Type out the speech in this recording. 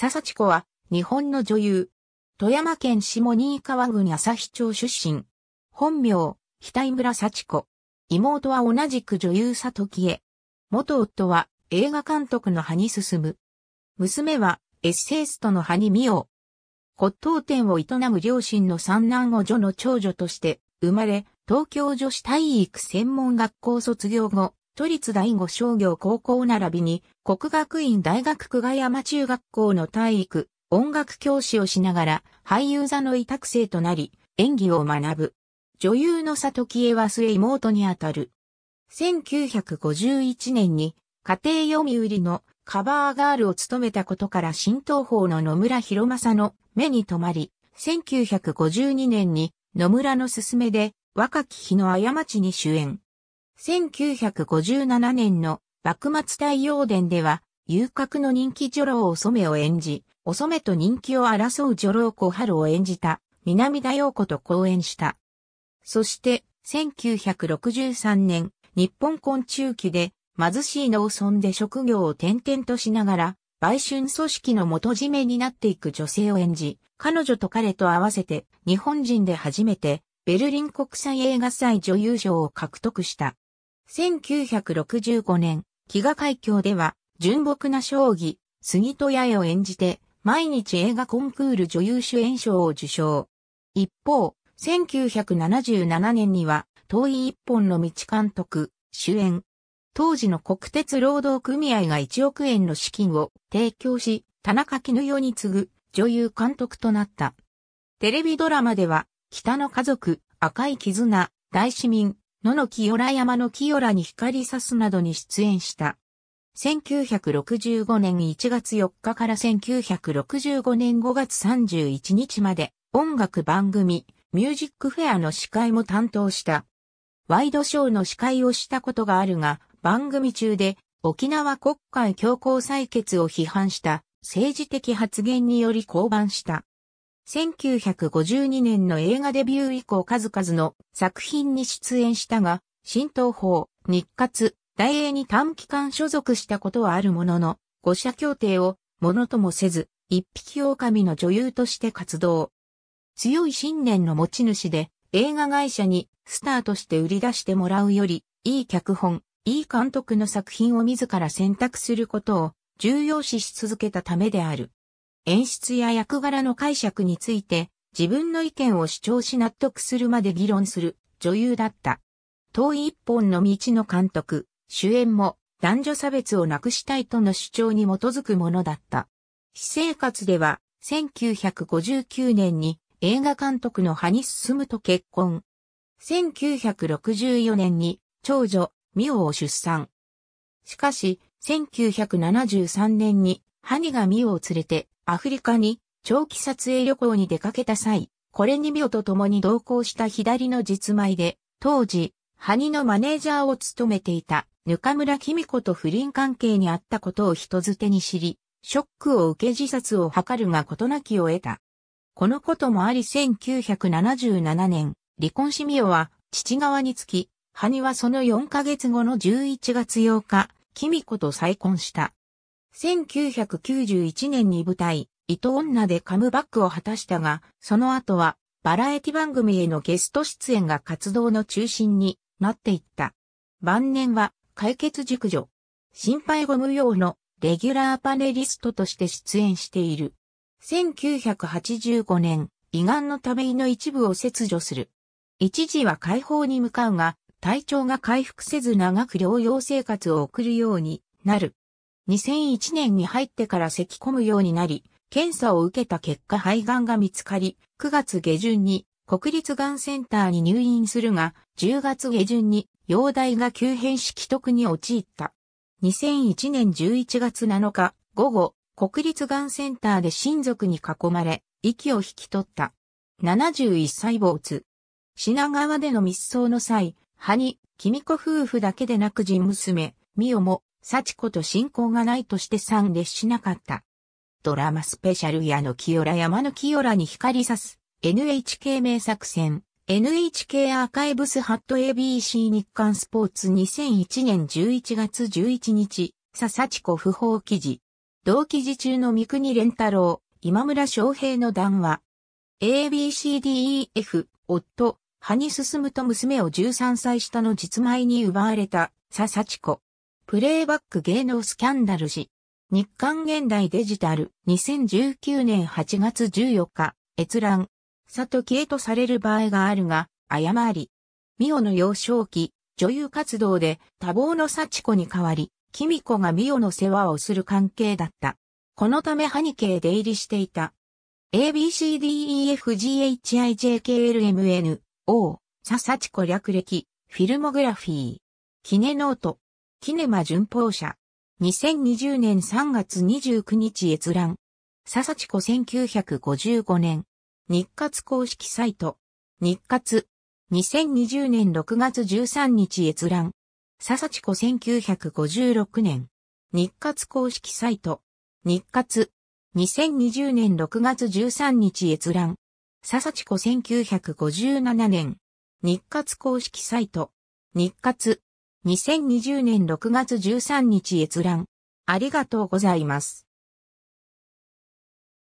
笹千子は、日本の女優。富山県下新川郡朝日町出身。本名、北井村幸子。妹は同じく女優佐藤へ。恵。元夫は映画監督の葉に進む。娘はエッセイストの葉に見よう。骨董店を営む両親の三男を女の長女として生まれ、東京女子体育専門学校卒業後、都立第五商業高校並びに、国学院大学久我山中学校の体育、音楽教師をしながら、俳優座の委託生となり、演技を学ぶ。女優の里木江は末妹にあたる。1951年に、家庭読売のカバーガールを務めたことから新東方の野村博正の目に留まり、1952年に野村の勧めで若き日の過ちに主演。1957年の幕末太陽伝では、遊郭の人気女郎お染を演じ、お染と人気を争う女郎小春を演じた、南田陽子と講演した。そして、1963年、日本昆虫記で、貧しい農村で職業を転々としながら、売春組織の元締めになっていく女性を演じ、彼女と彼と合わせて、日本人で初めて、ベルリン国際映画祭女優賞を獲得した。1965年、飢餓海峡では、純朴な将棋、杉戸八重を演じて、毎日映画コンクール女優主演賞を受賞。一方、1977年には、遠い一本の道監督、主演。当時の国鉄労働組合が1億円の資金を提供し、田中絹代に次ぐ女優監督となった。テレビドラマでは、北の家族、赤い絆、大市民、野の清良山の清良に光さすなどに出演した。1965年1月4日から1965年5月31日まで音楽番組ミュージックフェアの司会も担当した。ワイドショーの司会をしたことがあるが番組中で沖縄国会強行採決を批判した政治的発言により降板した。1952年の映画デビュー以降数々の作品に出演したが、新東宝、日活、大英に短期間所属したことはあるものの、五社協定をものともせず、一匹狼の女優として活動。強い信念の持ち主で、映画会社にスターとして売り出してもらうより、いい脚本、いい監督の作品を自ら選択することを重要視し続けたためである。演出や役柄の解釈について自分の意見を主張し納得するまで議論する女優だった。遠い一本の道の監督、主演も男女差別をなくしたいとの主張に基づくものだった。私生活では1959年に映画監督のニに進むと結婚。1964年に長女、ミオを出産。しかし、1973年にハニがミオを連れてアフリカに長期撮影旅行に出かけた際、これに病と共に同行した左の実米で、当時、ハニのマネージャーを務めていた、ぬかむらきみ子と不倫関係にあったことを人づてに知り、ショックを受け自殺を図るが事なきを得た。このこともあり1977年、離婚しみおは父側につき、ハニはその4ヶ月後の11月8日、きみ子と再婚した。1991年に舞台、糸女でカムバックを果たしたが、その後はバラエティ番組へのゲスト出演が活動の中心になっていった。晩年は解決熟女、心配ご無用のレギュラーパネリストとして出演している。1985年、胃がんのため胃の一部を切除する。一時は解放に向かうが、体調が回復せず長く療養生活を送るようになる。2001年に入ってから咳込むようになり、検査を受けた結果肺がんが見つかり、9月下旬に国立がんセンターに入院するが、10月下旬に容体が急変し既得に陥った。2001年11月7日午後、国立がんセンターで親族に囲まれ、息を引き取った。71歳津。品川での密葬の際、歯に、君子夫婦だけでなく人娘、美代も幸子と親交がないとして参列しなかった。ドラマスペシャル矢野清ら山の清らに光さす NHK 名作戦 NHK アーカイブスハット ABC 日刊スポーツ2001年11月11日佐々子不法記事同記事中の三国連太郎今村翔平の談話 ABCDEF 夫歯に進むと娘を13歳下の実前に奪われた佐々子プレイバック芸能スキャンダル誌。日刊現代デジタル2019年8月14日、閲覧。さと消とされる場合があるが、誤り。ミオの幼少期、女優活動で多忙の幸子に代わり、キミコがミオの世話をする関係だった。このためハニケへ出入りしていた。ABCDEFGHIJKLMN、O、佐々ちこ略歴、フィルモグラフィー。キネノート。キネマ巡報社。2020年3月29日閲覧。笹地子1955年。日活公式サイト。日活。2020年6月13日閲覧。笹地子1956年。日活公式サイト。日活。2020年6月13日閲覧。笹地子1957年。日活公式サイト。日活。2020年6月13日閲覧。ありがとうございます。